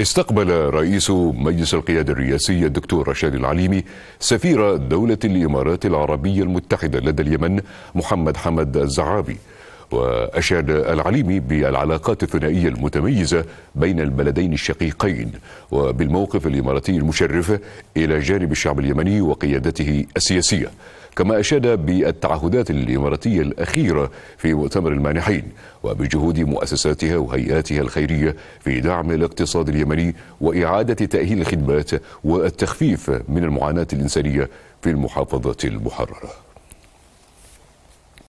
استقبل رئيس مجلس القيادة الرئاسي الدكتور رشاد العليمي سفير دولة الإمارات العربية المتحدة لدى اليمن محمد حمد الزعابي وأشاد العليمي بالعلاقات الثنائية المتميزة بين البلدين الشقيقين وبالموقف الإماراتي المشرف إلى جانب الشعب اليمني وقيادته السياسية كما أشاد بالتعهدات الإماراتية الأخيرة في مؤتمر المانحين وبجهود مؤسساتها وهيئاتها الخيرية في دعم الاقتصاد اليمني وإعادة تأهيل الخدمات والتخفيف من المعاناة الإنسانية في المحافظة المحررة